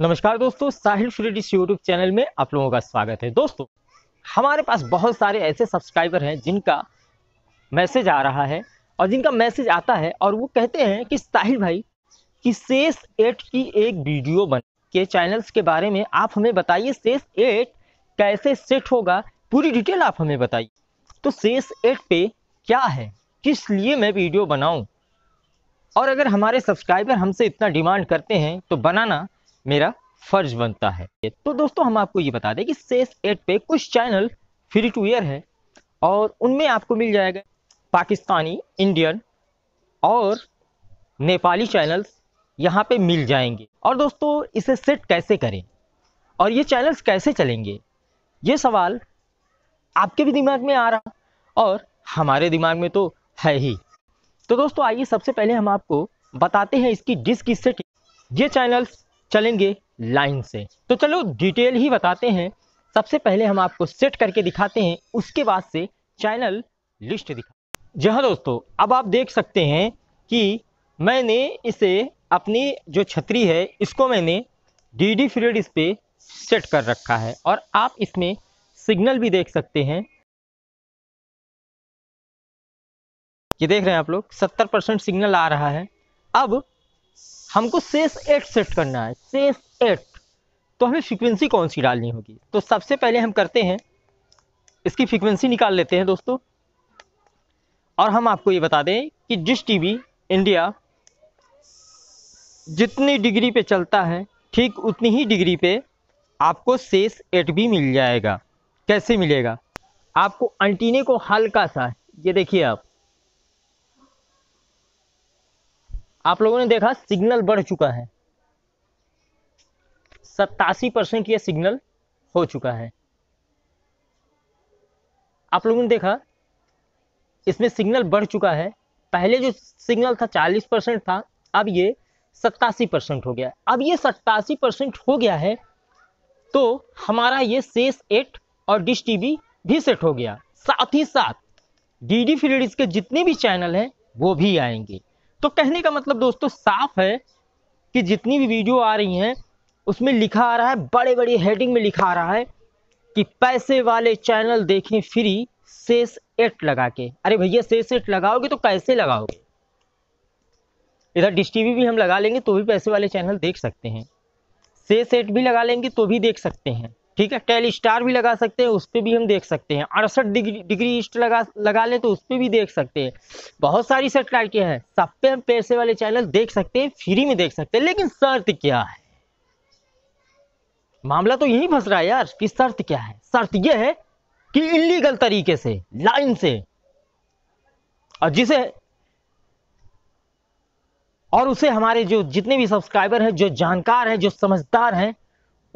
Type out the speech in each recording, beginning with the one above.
नमस्कार दोस्तों साहिल Free Dish YouTube channel में आप लोगों का स्वागत है दोस्तों हमारे पास बहुत सारे ऐसे सब्सक्राइबर हैं जिनका मैसेज आ रहा है और जिनका मैसेज आता है और वो कहते हैं कि साहिल भाई कि शेष एट की एक वीडियो बन के चैनल्स के बारे में आप हमें बताइए शेष एट कैसे सेट होगा पूरी डिटेल आप हमें बताइए तो शेष एट पे क्या है किस लिए मैं वीडियो बनाऊँ और अगर हमारे सब्सक्राइबर हमसे इतना डिमांड करते हैं तो बनाना मेरा फर्ज बनता है तो दोस्तों हम आपको ये बता दें कि सेस एट पे कुछ चैनल फ्री टू एयर है और उनमें आपको मिल जाएगा पाकिस्तानी इंडियन और नेपाली चैनल्स यहाँ पे मिल जाएंगे और दोस्तों इसे सेट कैसे करें और ये चैनल्स कैसे चलेंगे ये सवाल आपके भी दिमाग में आ रहा और हमारे दिमाग में तो है ही तो दोस्तों आइए सबसे पहले हम आपको बताते हैं इसकी डिस्क की सेटिंग ये चैनल्स चलेंगे लाइन से तो चलो डिटेल ही बताते हैं सबसे पहले हम आपको सेट करके दिखाते हैं उसके बाद से चैनल लिस्ट दिखा जी हाँ दोस्तों अब आप देख सकते हैं कि मैंने इसे अपनी जो छतरी है इसको मैंने डी डी फ्रीड इस पर सेट कर रखा है और आप इसमें सिग्नल भी देख सकते हैं ये देख रहे हैं आप लोग 70 परसेंट सिग्नल आ रहा है अब हमको सेस एट सेट करना है सेस एट तो हमें फ्रिक्वेंसी कौन सी डालनी होगी तो सबसे पहले हम करते हैं इसकी फ्रिक्वेंसी निकाल लेते हैं दोस्तों और हम आपको ये बता दें कि जिस टीवी इंडिया जितनी डिग्री पे चलता है ठीक उतनी ही डिग्री पे आपको सेस एट भी मिल जाएगा कैसे मिलेगा आपको अंटीने को हल्का सा ये देखिए आप आप लोगों ने देखा सिग्नल बढ़ चुका है सत्तासी परसेंट यह सिग्नल हो चुका है आप लोगों ने देखा इसमें सिग्नल बढ़ चुका है पहले जो सिग्नल था चालीस परसेंट था अब ये सत्तासी परसेंट हो गया अब ये सत्तासी परसेंट हो गया है तो हमारा ये सेस एट और डिश टीवी भी सेट हो गया साथ ही साथ डी डी के जितने भी चैनल हैं वो भी आएंगे तो कहने का मतलब दोस्तों साफ है कि जितनी भी वीडियो आ रही हैं उसमें लिखा आ रहा है बड़े बड़े हेडिंग में लिखा आ रहा है कि पैसे वाले चैनल देखें फ्री सेस एट लगा के अरे भैया सेस एट लगाओगे तो कैसे लगाओगे इधर डिश टीवी भी हम लगा लेंगे तो भी पैसे वाले चैनल देख सकते हैं सेस एट भी लगा लेंगे तो भी देख सकते हैं ठीक है टेल स्टार भी लगा सकते हैं उस पर भी हम देख सकते हैं अड़सठ डिग्री डिग्री ईस्ट लगा लगा ले तो उस पर भी देख सकते हैं बहुत सारी सेटेलाइटें हैं सब पे हम पैसे वाले चैनल देख सकते हैं फ्री में देख सकते हैं लेकिन शर्त क्या है मामला तो यही फंस रहा है यार कि शर्त क्या है शर्त यह है कि इलीगल तरीके से लाइन से और जिसे और उसे हमारे जो जितने भी सब्सक्राइबर हैं जो जानकार हैं जो समझदार हैं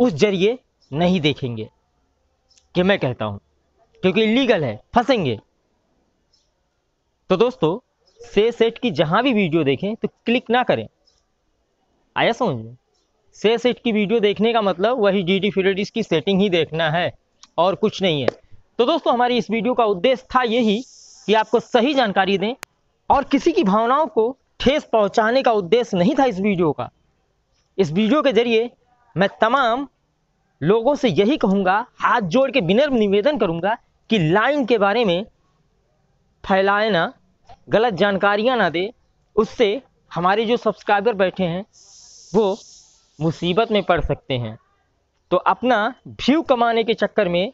उस जरिए नहीं देखेंगे कि मैं कहता हूं क्योंकि इलीगल है फंसेंगे तो दोस्तों से सेट की जहां भी वीडियो देखें तो क्लिक ना करें आया समझ में से सेट की वीडियो देखने का मतलब वही डी डी फ्यूरेडिस की सेटिंग ही देखना है और कुछ नहीं है तो दोस्तों हमारी इस वीडियो का उद्देश्य था यही कि आपको सही जानकारी दें और किसी की भावनाओं को ठेस पहुंचाने का उद्देश्य नहीं था इस वीडियो का इस वीडियो के जरिए मैं तमाम लोगों से यही कहूँगा हाथ जोड़ के विनम्र निवेदन करूँगा कि लाइन के बारे में फैलाए ना गलत जानकारियाँ ना दे उससे हमारे जो सब्सक्राइबर बैठे हैं वो मुसीबत में पड़ सकते हैं तो अपना व्यू कमाने के चक्कर में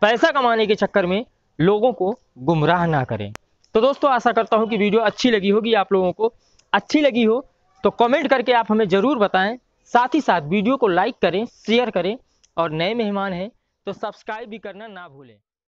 पैसा कमाने के चक्कर में लोगों को गुमराह ना करें तो दोस्तों आशा करता हूँ कि वीडियो अच्छी लगी होगी आप लोगों को अच्छी लगी हो तो कमेंट करके आप हमें ज़रूर बताएं साथ ही साथ वीडियो को लाइक करें शेयर करें और नए मेहमान हैं तो सब्सक्राइब भी करना ना भूलें